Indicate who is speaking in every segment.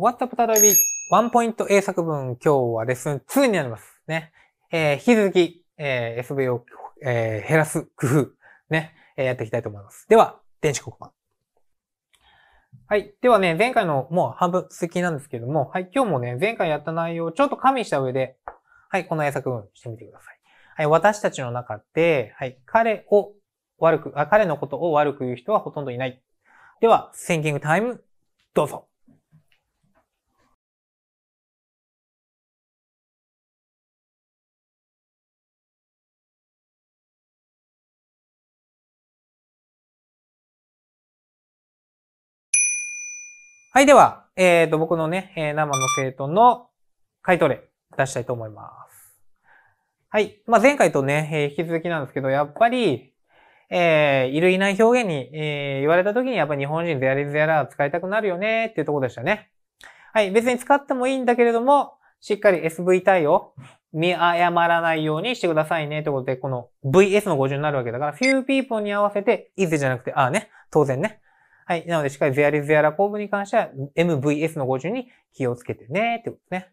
Speaker 1: What's up, ただびワンポイント英作文、今日はレッスン2になります。ね。えー、引き続き、えー、SV を、えー、減らす工夫、ね、えー、やっていきたいと思います。では、電子黒板。はい。ではね、前回のもう半分きなんですけども、はい、今日もね、前回やった内容をちょっと加味した上で、はい、この英作文してみてください。はい、私たちの中で、はい、彼を悪く、あ、彼のことを悪く言う人はほとんどいない。では、シンキングタイム、どうぞ。はい、では、えっ、ー、と、僕のね、えー、生の生徒の回答例出したいと思います。はい。まあ、前回とね、えー、引き続きなんですけど、やっぱり、えー、いるいない表現に、えー、言われた時にやっぱり日本人ゼアリゼアラ使いたくなるよねっていうところでしたね。はい。別に使ってもいいんだけれども、しっかり SV 対応、見誤らないようにしてくださいね。ということで、この VS の50になるわけだから、few people に合わせて is じゃなくて、ああね、当然ね。はい。なので、しっかりゼアリズアラ公文に関しては MVS の語順に気をつけてね、ってことですね。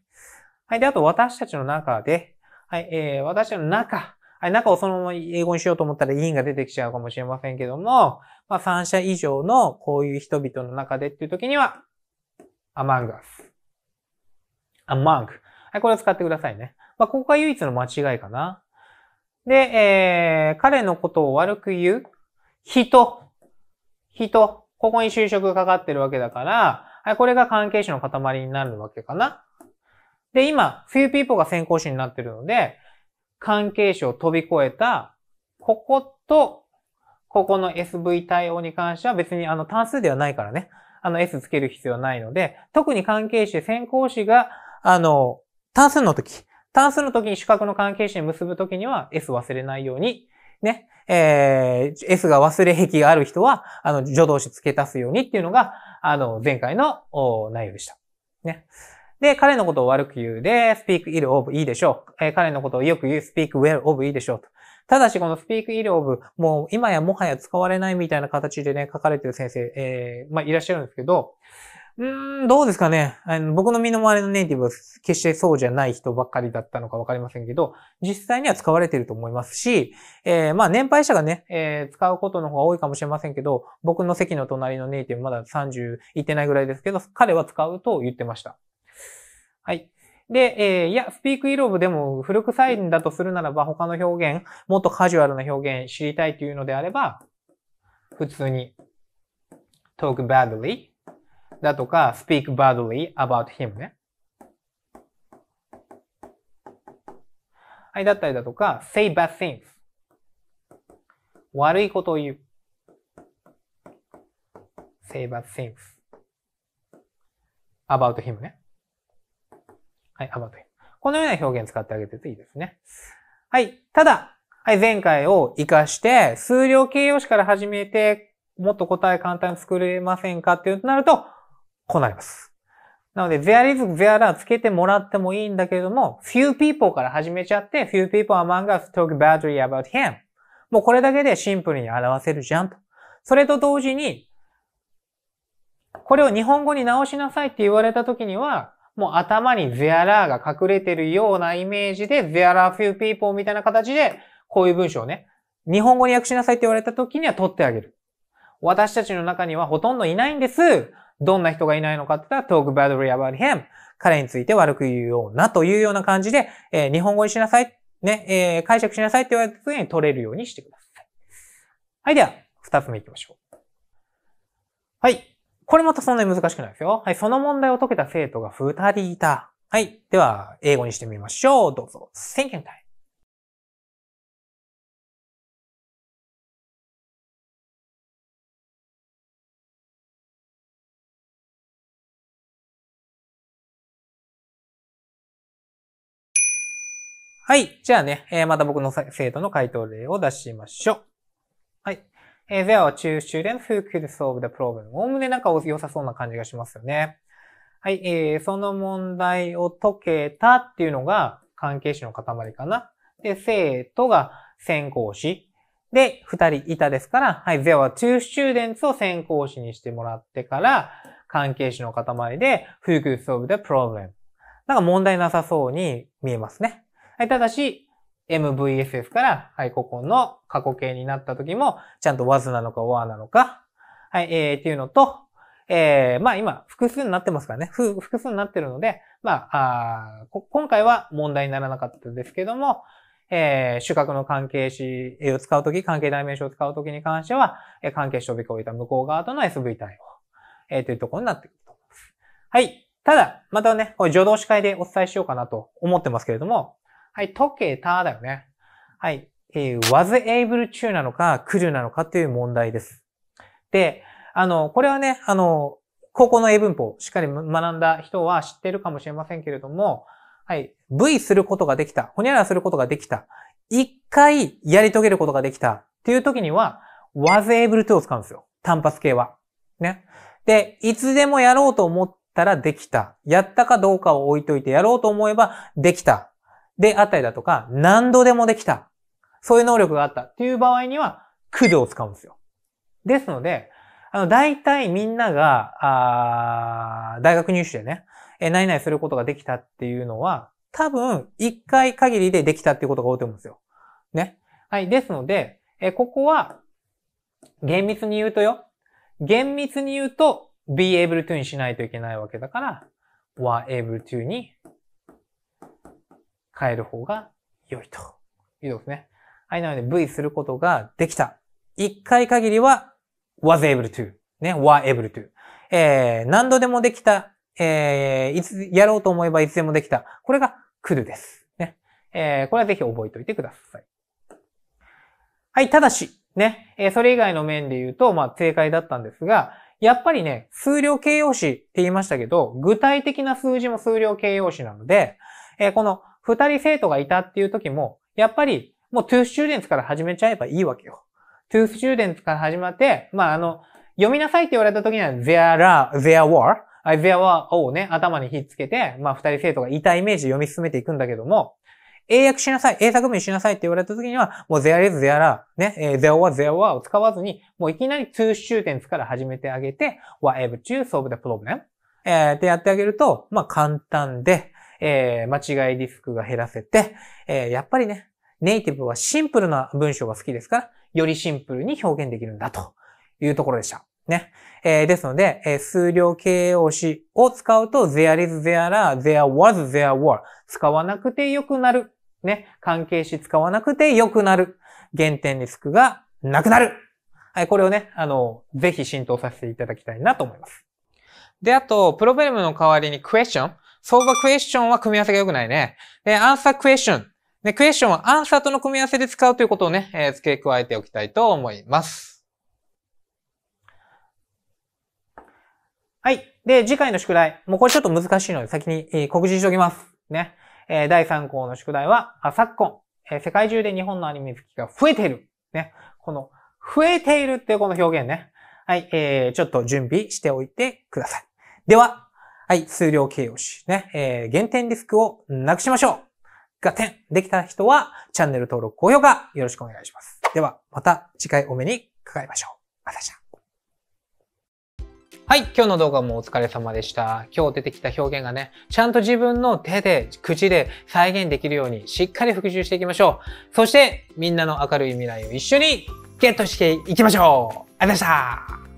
Speaker 1: はい。で、あと私たちの中で、はい、えー、私たちの中、はい、中をそのまま英語にしようと思ったら委員が出てきちゃうかもしれませんけども、まあ、3社以上のこういう人々の中でっていう時には、among us。among。はい、これを使ってくださいね。まあ、ここが唯一の間違いかな。で、えー、彼のことを悪く言う人、人、ここに就職がかかってるわけだから、はい、これが関係者の塊になるわけかな。で、今、few people が先行詞になってるので、関係者を飛び越えた、ここと、ここの SV 対応に関しては別にあの単数ではないからね。あの S つける必要はないので、特に関係詞、先行詞が、あの、単数の時、単数の時に四格の関係詞に結ぶ時には S 忘れないように、ね。えー、S が忘れ癖がある人は、あの、助動詞付け足すようにっていうのが、あの、前回の内容でした。ね。で、彼のことを悪く言うで、speak ill of いいでしょう。えー、彼のことをよく言う speak well of いいでしょうと。ただし、この speak ill of もう今やもはや使われないみたいな形でね、書かれてる先生、えー、まあ、いらっしゃるんですけど、うん、どうですかねあの。僕の身の回りのネイティブは決してそうじゃない人ばっかりだったのかわかりませんけど、実際には使われていると思いますし、えー、まあ年配者がね、えー、使うことの方が多いかもしれませんけど、僕の席の隣のネイティブまだ30いってないぐらいですけど、彼は使うと言ってました。はい。で、えー、いや、スピークイローブでも古臭いんだとするならば、他の表現、もっとカジュアルな表現知りたいというのであれば、普通に talk badly だとか、speak badly about him ね。はい、だったりだとか、say bad things。悪いことを言う。say bad things about him ね。はい、about him。このような表現使ってあげてていいですね。はい、ただ、はい、前回を活かして、数量形容詞から始めて、もっと答え簡単に作れませんかっていうとなると、こうなります。なので、there is, there r つけてもらってもいいんだけれども、few people から始めちゃって、few people among us talk badly about him. もうこれだけでシンプルに表せるじゃんと。それと同時に、これを日本語に直しなさいって言われた時には、もう頭に t h e r are が隠れてるようなイメージで、there are few people みたいな形で、こういう文章をね、日本語に訳しなさいって言われた時には取ってあげる。私たちの中にはほとんどいないんです。どんな人がいないのかって言ったら、talk badly about him。彼について悪く言うようなというような感じで、えー、日本語にしなさい、ね、えー、解釈しなさいって言われた時に取れるようにしてください。はい、では、二つ目行きましょう。はい。これまたそんなに難しくないですよ。はい、その問題を解けた生徒が二人いた。はい。では、英語にしてみましょう。どうぞ。Thinking time. はい。じゃあね、えー、また僕の生徒の回答例を出しましょう。はい。えー、There are two students who could solve the problem. おおむねなんか良さそうな感じがしますよね。はい。えー、その問題を解けたっていうのが関係詞の塊かな。で、生徒が先行詞。で、二人いたですから、はい。There are two students を先行詞にしてもらってから、関係詞の塊で、who could solve the problem。なんか問題なさそうに見えますね。はい、ただし、MVFF から、はい、ここの過去形になった時も、ちゃんと was なのか were なのか、はい、えー、っていうのと、えー、まあ今、複数になってますからね。複数になってるので、まあ、あ今回は問題にならなかったですけども、えー、主格の関係詞を使うとき、関係代名詞を使うときに関しては、え関係詞飛び越えた向こう側との SV 対応、えー、というところになってくると思います。はい。ただ、またね、これ助動詞会でお伝えしようかなと思ってますけれども、はい、解けただよね。はい、えー、was able to なのか、来るなのかという問題です。で、あの、これはね、あの、高校の英文法、しっかり学んだ人は知ってるかもしれませんけれども、はい、V することができた、ほにゃらすることができた、一回やり遂げることができたっていう時には、was able to を使うんですよ。単発系は。ね。で、いつでもやろうと思ったらできた。やったかどうかを置いといて、やろうと思えばできた。であったりだとか、何度でもできた。そういう能力があったっていう場合には、苦度を使うんですよ。ですので、あの、大体みんなが、あ大学入試でね、え、何々することができたっていうのは、多分、一回限りでできたっていうことが多いと思うんですよ。ね。はい。ですので、え、ここは、厳密に言うとよ。厳密に言うと、be able to にしないといけないわけだから、were able to に変える方が良いということですね。はい、なので V することができた。一回限りは was able to ね、were able to。えー、何度でもできた。えー、いつ、やろうと思えばいつでもできた。これが来るです。ね。えー、これはぜひ覚えておいてください。はい、ただし、ね。えー、それ以外の面で言うと、まあ、正解だったんですが、やっぱりね、数量形容詞って言いましたけど、具体的な数字も数量形容詞なので、えー、この二人生徒がいたっていう時も、やっぱりもうトゥースチューデンツから始めちゃえばいいわけよ。トゥースチューデンツから始まって、まあ、あの、読みなさいって言われた時には、there are, there were, there were をね、頭にひっつけて、まあ、二人生徒がいたイメージで読み進めていくんだけども、英訳しなさい、英作文しなさいって言われた時には、もう there is, there are, ね、えー、there was, there were を使わずに、もういきなりトゥースチューデンツから始めてあげて、whatever to solve the problem、えー、ってやってあげると、まあ簡単で、えー、間違いリスクが減らせて、えー、やっぱりね、ネイティブはシンプルな文章が好きですから、よりシンプルに表現できるんだというところでした。ね。えー、ですので、えー、数量形容詞を使うと、there is, there are, there was, there were 使わなくてよくなる。ね。関係詞使わなくてよくなる。原点リスクがなくなる。はい、これをね、あの、ぜひ浸透させていただきたいなと思います。で、あと、プロブレムの代わりにクエスチョン。相場クエスチョンは組み合わせが良くないね。で、アンサークエスチョン。で、クエスチョンはアンサーとの組み合わせで使うということをね、えー、付け加えておきたいと思います。はい。で、次回の宿題。もうこれちょっと難しいので先に、えー、告示しておきます。ね。えー、第3項の宿題は、あ、昨今、えー、世界中で日本のアニメ好きが増えている。ね。この、増えているっていうこの表現ね。はい。えー、ちょっと準備しておいてください。では、はい、数量形容詞ね、えー、減点リスクをなくしましょう合点できた人は、チャンネル登録、高評価、よろしくお願いします。では、また次回お目にかかりましょう。あたじゃはい。今日の動画もお疲れ様でした。今日出てきた表現がね、ちゃんと自分の手で、口で再現できるようにしっかり復習していきましょう。そして、みんなの明るい未来を一緒にゲットしていきましょうありがとうございました